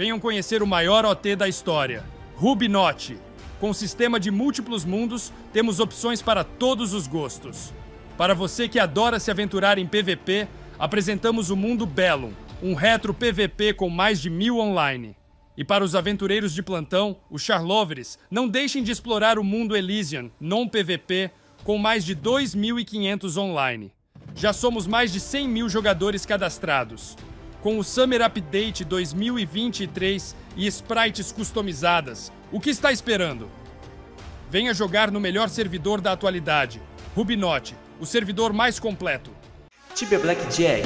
Venham conhecer o maior OT da história, Note. Com sistema de múltiplos mundos, temos opções para todos os gostos. Para você que adora se aventurar em PVP, apresentamos o mundo Bellum, um retro PVP com mais de mil online. E para os aventureiros de plantão, os Charlovers, não deixem de explorar o mundo Elysian, non-PVP, com mais de 2.500 online. Já somos mais de 100 mil jogadores cadastrados com o Summer Update 2023 e sprites customizadas. O que está esperando? Venha jogar no melhor servidor da atualidade, Rubinote, o servidor mais completo. Tibia Blackjack.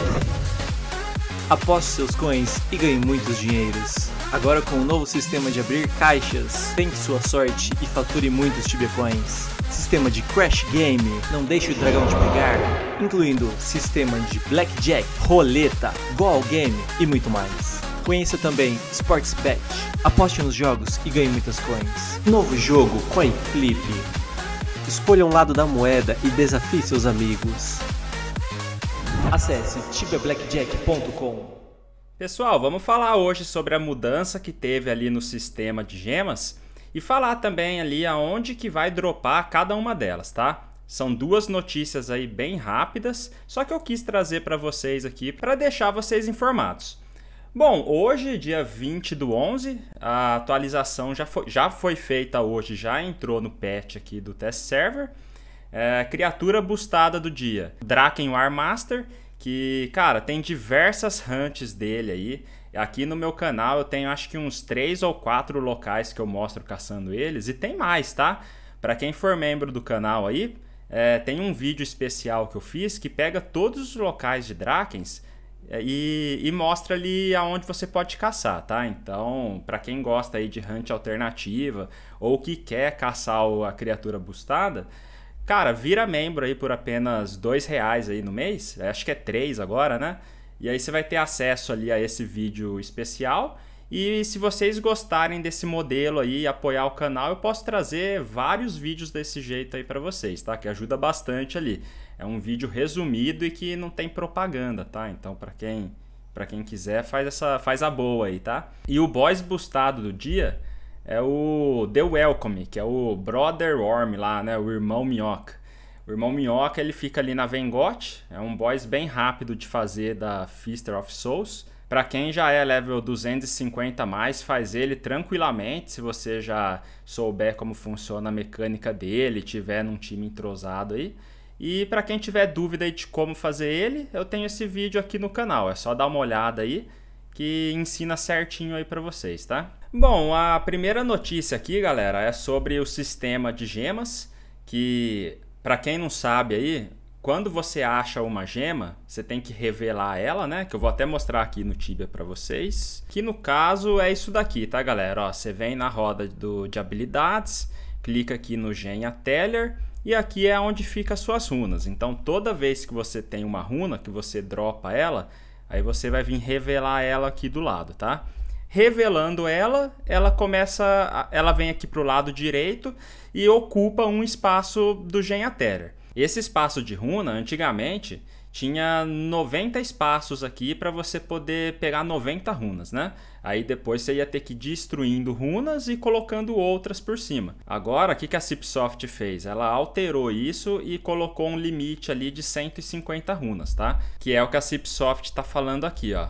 Aposte seus coins e ganhe muitos dinheiros. Agora com o um novo sistema de abrir caixas, tente sua sorte e fature muitos Tibia Coins. Sistema de Crash Game, não deixe o dragão te pegar incluindo sistema de blackjack, roleta, goal game e muito mais. Conheça também Sportsbet. Aposte nos jogos e ganhe muitas coins. Novo jogo Coin Flip. Escolha um lado da moeda e desafie seus amigos. Acesse tibablackjack.com. Pessoal, vamos falar hoje sobre a mudança que teve ali no sistema de gemas e falar também ali aonde que vai dropar cada uma delas, tá? São duas notícias aí bem rápidas, só que eu quis trazer para vocês aqui para deixar vocês informados. Bom, hoje, dia 20 do 11, a atualização já foi, já foi feita hoje, já entrou no patch aqui do test server. É, criatura bustada do dia, Draken War Master, que, cara, tem diversas hunts dele aí. Aqui no meu canal eu tenho acho que uns 3 ou 4 locais que eu mostro caçando eles, e tem mais, tá? Para quem for membro do canal aí, é, tem um vídeo especial que eu fiz que pega todos os locais de Drakens é, e, e mostra ali aonde você pode caçar, tá? Então, para quem gosta aí de hunt alternativa ou que quer caçar a criatura bustada, cara, vira membro aí por apenas dois reais aí no mês, é, acho que é três agora, né? E aí você vai ter acesso ali a esse vídeo especial e se vocês gostarem desse modelo aí e apoiar o canal, eu posso trazer vários vídeos desse jeito aí para vocês, tá? Que ajuda bastante ali. É um vídeo resumido e que não tem propaganda, tá? Então, para quem para quem quiser, faz essa faz a boa aí, tá? E o boss boostado do dia é o The Welcome, que é o Brother Worm lá, né? O irmão minhoca. O irmão minhoca, ele fica ali na Vengot, é um boss bem rápido de fazer da Fister of Souls. Para quem já é level 250 mais, faz ele tranquilamente, se você já souber como funciona a mecânica dele, tiver num time entrosado aí. E para quem tiver dúvida de como fazer ele, eu tenho esse vídeo aqui no canal, é só dar uma olhada aí que ensina certinho aí para vocês, tá? Bom, a primeira notícia aqui, galera, é sobre o sistema de gemas, que para quem não sabe aí, quando você acha uma gema, você tem que revelar ela, né? Que eu vou até mostrar aqui no Tibia para vocês. Que no caso é isso daqui, tá, galera? Ó, você vem na roda do, de habilidades, clica aqui no Genia Teller e aqui é onde fica as suas runas. Então, toda vez que você tem uma runa, que você dropa ela, aí você vai vir revelar ela aqui do lado, tá? Revelando ela, ela começa, ela vem aqui para o lado direito e ocupa um espaço do Genia Teller. Esse espaço de runa, antigamente, tinha 90 espaços aqui para você poder pegar 90 runas, né? Aí depois você ia ter que ir destruindo runas e colocando outras por cima. Agora, o que, a Cipsoft fez? Ela alterou isso e colocou um limite ali de 150 runas, tá? Que é o que a Cipsoft está falando aqui, ó.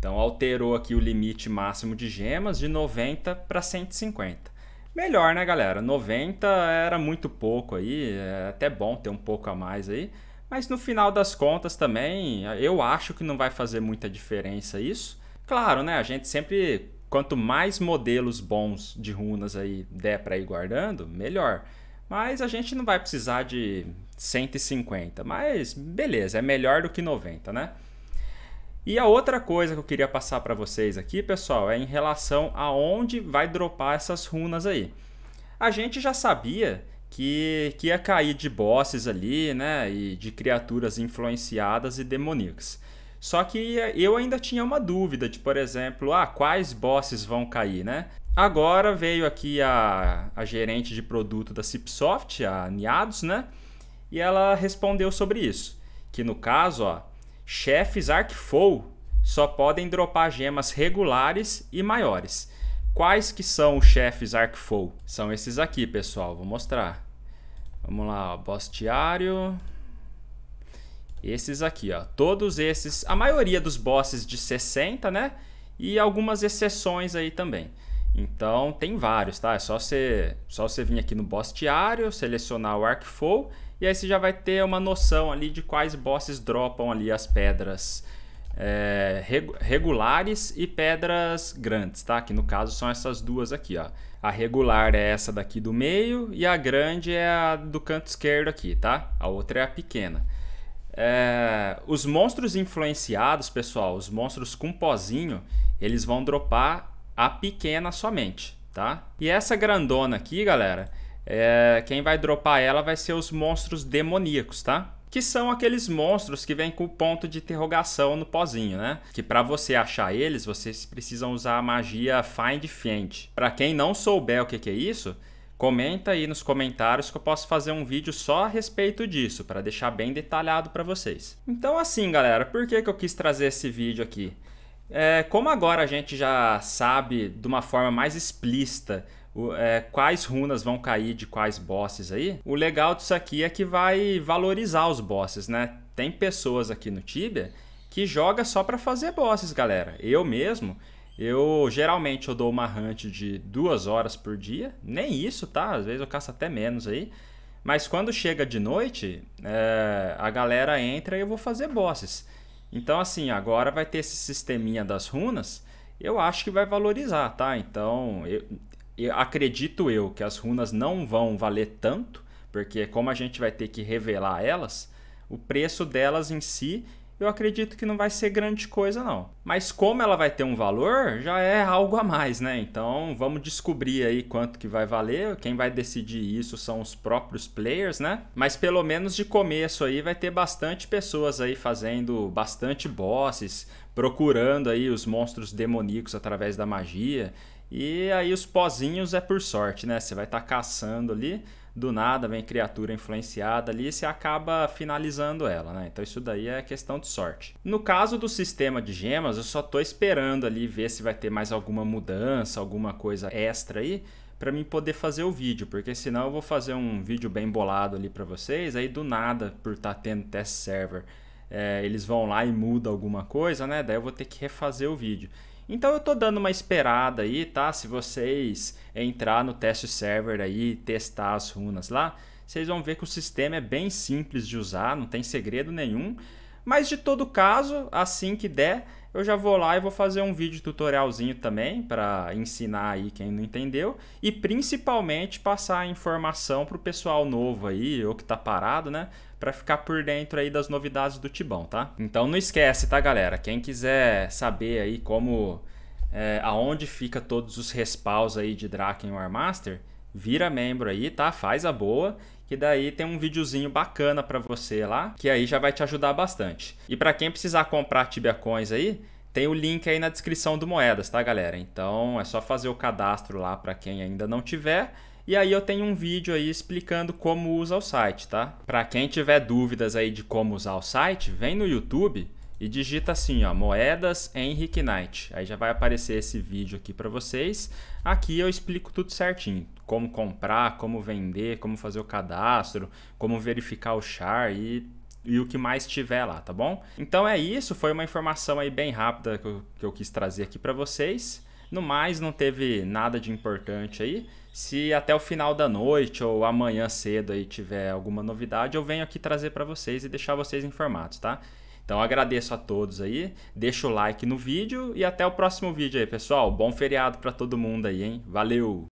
Então alterou aqui o limite máximo de gemas de 90 para 150 melhor, né, galera? 90 era muito pouco aí, é até bom ter um pouco a mais aí, mas no final das contas também, eu acho que não vai fazer muita diferença isso. Claro, né, a gente sempre quanto mais modelos bons de runas aí der para ir guardando, melhor. Mas a gente não vai precisar de 150, mas beleza, é melhor do que 90, né? E a outra coisa que eu queria passar para vocês aqui, pessoal, é em relação a onde vai dropar essas runas aí. A gente já sabia que, que ia cair de bosses ali, né, e de criaturas influenciadas e demoníacas. Só que eu ainda tinha uma dúvida de, por exemplo, ah, quais bosses vão cair, né? Agora veio aqui a, a gerente de produto da Cipsoft, a Niados, né? E ela respondeu sobre isso, que no caso, ó, Chefes Arcful só podem dropar gemas regulares e maiores. Quais que são os chefes Arcful? São esses aqui, pessoal. Vou mostrar. Vamos lá, ó. Boss diário. Esses aqui, ó. Todos esses, a maioria dos bosses de 60, né? E algumas exceções aí também. Então tem vários, tá? É só você, só você vir aqui no boss diário, selecionar o Arcfall e aí você já vai ter uma noção ali de quais bosses dropam ali as pedras é, regulares e pedras grandes, tá? Que no caso são essas duas aqui, ó. A regular é essa daqui do meio e a grande é a do canto esquerdo aqui, tá? A outra é a pequena. É, os monstros influenciados, pessoal, os monstros com pozinho, eles vão dropar a pequena somente, tá? E essa grandona aqui, galera, é... quem vai dropar ela vai ser os monstros demoníacos, tá? Que são aqueles monstros que vêm com ponto de interrogação no pozinho, né? Que para você achar eles, vocês precisam usar a magia Find Fiend. Para quem não souber o que, que é isso, Comenta aí nos comentários que eu posso fazer um vídeo só a respeito disso, para deixar bem detalhado para vocês. Então assim, galera, por que, que eu quis trazer esse vídeo aqui? É, como agora a gente já sabe de uma forma mais explícita o, é, quais runas vão cair de quais bosses aí, o legal disso aqui é que vai valorizar os bosses, né? Tem pessoas aqui no Tibia que joga só para fazer bosses, galera. Eu mesmo, eu geralmente eu dou uma hunt de duas horas por dia, nem isso, tá? Às vezes eu caço até menos aí. Mas quando chega de noite, é, a galera entra e eu vou fazer bosses. Então, assim, agora vai ter esse sisteminha das runas, eu acho que vai valorizar, tá? Então, eu, eu acredito eu que as runas não vão valer tanto, porque como a gente vai ter que revelar elas, o preço delas em si eu acredito que não vai ser grande coisa não. Mas como ela vai ter um valor, já é algo a mais, né? Então vamos descobrir aí quanto que vai valer. Quem vai decidir isso são os próprios players, né? Mas pelo menos de começo aí vai ter bastante pessoas aí fazendo bastante bosses, procurando aí os monstros demoníacos através da magia. E aí os pozinhos é por sorte, né? Você vai estar tá caçando ali do nada vem criatura influenciada ali e você acaba finalizando ela, né? Então isso daí é questão de sorte. No caso do sistema de gemas, eu só tô esperando ali ver se vai ter mais alguma mudança, alguma coisa extra aí para mim poder fazer o vídeo, porque senão eu vou fazer um vídeo bem bolado ali para vocês, aí do nada, por estar tá tendo test server, é, eles vão lá e muda alguma coisa, né? Daí eu vou ter que refazer o vídeo. Então eu tô dando uma esperada aí, tá? Se vocês entrar no teste server aí, testar as runas lá, vocês vão ver que o sistema é bem simples de usar, não tem segredo nenhum. Mas de todo caso, assim que der, eu já vou lá e vou fazer um vídeo tutorialzinho também para ensinar aí quem não entendeu e principalmente passar a informação para o pessoal novo aí ou que tá parado, né? Para ficar por dentro aí das novidades do Tibão, tá? Então não esquece, tá, galera? Quem quiser saber aí como é, aonde fica todos os respaus aí de Draken War Master, vira membro aí, tá? Faz a boa que daí tem um videozinho bacana para você lá, que aí já vai te ajudar bastante. E para quem precisar comprar Tibia Coins aí, tem o link aí na descrição do Moedas, tá, galera? Então é só fazer o cadastro lá para quem ainda não tiver. E aí eu tenho um vídeo aí explicando como usa o site, tá? Para quem tiver dúvidas aí de como usar o site, vem no YouTube e digita assim, ó, moedas Henrique Knight. Aí já vai aparecer esse vídeo aqui para vocês. Aqui eu explico tudo certinho como comprar, como vender, como fazer o cadastro, como verificar o char e, e o que mais tiver lá, tá bom? Então é isso, foi uma informação aí bem rápida que eu, que eu quis trazer aqui para vocês. No mais, não teve nada de importante aí. Se até o final da noite ou amanhã cedo aí tiver alguma novidade, eu venho aqui trazer para vocês e deixar vocês informados, tá? Então agradeço a todos aí, deixa o like no vídeo e até o próximo vídeo aí, pessoal. Bom feriado para todo mundo aí, hein? Valeu!